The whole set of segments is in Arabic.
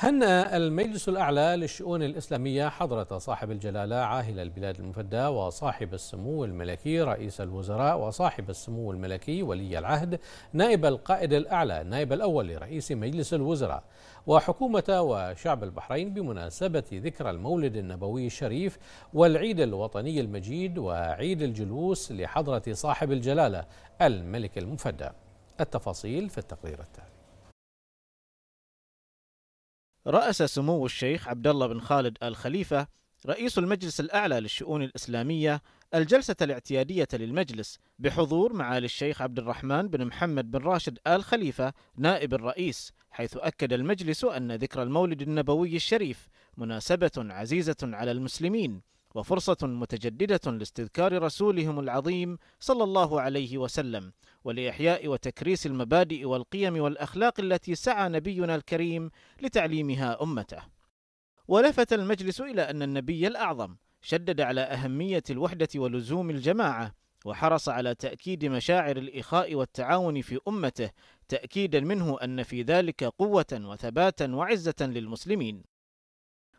هنأ المجلس الأعلى للشؤون الإسلامية حضرة صاحب الجلالة عاهل البلاد المفدى وصاحب السمو الملكي رئيس الوزراء وصاحب السمو الملكي ولي العهد نائب القائد الأعلى نائب الأول لرئيس مجلس الوزراء وحكومة وشعب البحرين بمناسبة ذكرى المولد النبوي الشريف والعيد الوطني المجيد وعيد الجلوس لحضرة صاحب الجلالة الملك المفدى التفاصيل في التقرير التالي رأس سمو الشيخ عبد الله بن خالد آل خليفة رئيس المجلس الأعلى للشؤون الإسلامية الجلسة الاعتيادية للمجلس بحضور معالي الشيخ عبد الرحمن بن محمد بن راشد آل خليفة نائب الرئيس حيث أكد المجلس أن ذكر المولد النبوي الشريف مناسبة عزيزة على المسلمين وفرصة متجددة لاستذكار رسولهم العظيم صلى الله عليه وسلم ولإحياء وتكريس المبادئ والقيم والأخلاق التي سعى نبينا الكريم لتعليمها أمته. ولفت المجلس إلى أن النبي الأعظم شدد على أهمية الوحدة ولزوم الجماعة وحرص على تأكيد مشاعر الإخاء والتعاون في أمته تأكيدا منه أن في ذلك قوة وثباتا وعزة للمسلمين.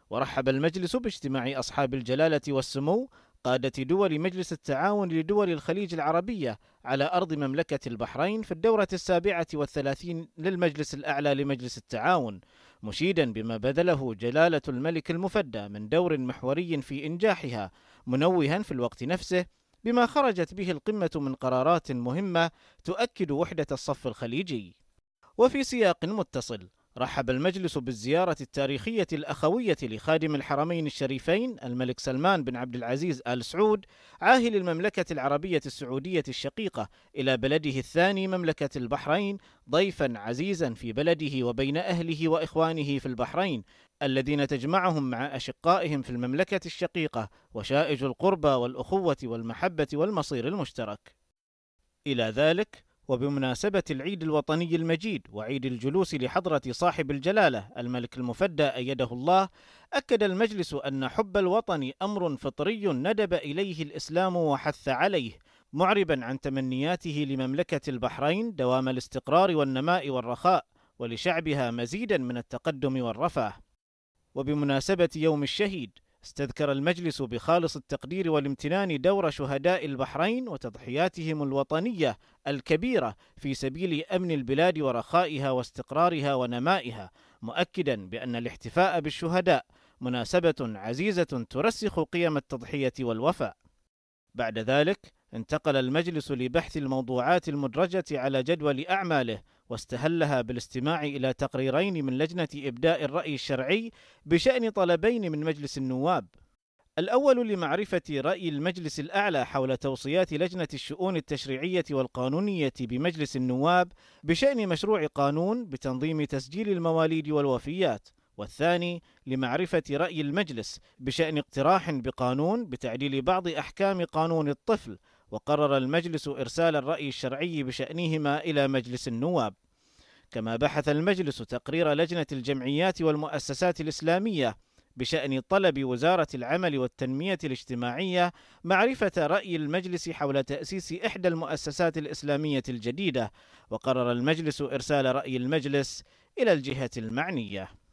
ورحب المجلس باجتماع أصحاب الجلالة والسمو قادة دول مجلس التعاون لدول الخليج العربية على أرض مملكة البحرين في الدورة السابعة والثلاثين للمجلس الأعلى لمجلس التعاون مشيدا بما بذله جلالة الملك المفدى من دور محوري في إنجاحها منوها في الوقت نفسه بما خرجت به القمة من قرارات مهمة تؤكد وحدة الصف الخليجي وفي سياق متصل رحب المجلس بالزيارة التاريخية الأخوية لخادم الحرمين الشريفين الملك سلمان بن عبد العزيز آل سعود عاهل المملكة العربية السعودية الشقيقة إلى بلده الثاني مملكة البحرين ضيفا عزيزا في بلده وبين أهله وإخوانه في البحرين الذين تجمعهم مع أشقائهم في المملكة الشقيقة وشائج القربى والأخوة والمحبة والمصير المشترك إلى ذلك وبمناسبة العيد الوطني المجيد وعيد الجلوس لحضرة صاحب الجلالة الملك المفدى أيده الله أكد المجلس أن حب الوطن أمر فطري ندب إليه الإسلام وحث عليه معربا عن تمنياته لمملكة البحرين دوام الاستقرار والنماء والرخاء ولشعبها مزيدا من التقدم والرفاه وبمناسبة يوم الشهيد استذكر المجلس بخالص التقدير والامتنان دور شهداء البحرين وتضحياتهم الوطنيه الكبيره في سبيل امن البلاد ورخائها واستقرارها ونمائها مؤكدا بان الاحتفاء بالشهداء مناسبه عزيزه ترسخ قيم التضحيه والوفاء بعد ذلك انتقل المجلس لبحث الموضوعات المدرجة على جدول أعماله واستهلها بالاستماع إلى تقريرين من لجنة إبداء الرأي الشرعي بشأن طلبين من مجلس النواب الأول لمعرفة رأي المجلس الأعلى حول توصيات لجنة الشؤون التشريعية والقانونية بمجلس النواب بشأن مشروع قانون بتنظيم تسجيل المواليد والوفيات، والثاني لمعرفة رأي المجلس بشأن اقتراح بقانون بتعديل بعض أحكام قانون الطفل وقرر المجلس إرسال الرأي الشرعي بشأنهما إلى مجلس النواب كما بحث المجلس تقرير لجنة الجمعيات والمؤسسات الإسلامية بشأن طلب وزارة العمل والتنمية الاجتماعية معرفة رأي المجلس حول تأسيس إحدى المؤسسات الإسلامية الجديدة، وقرر المجلس إرسال رأي المجلس إلى الجهة المعنية.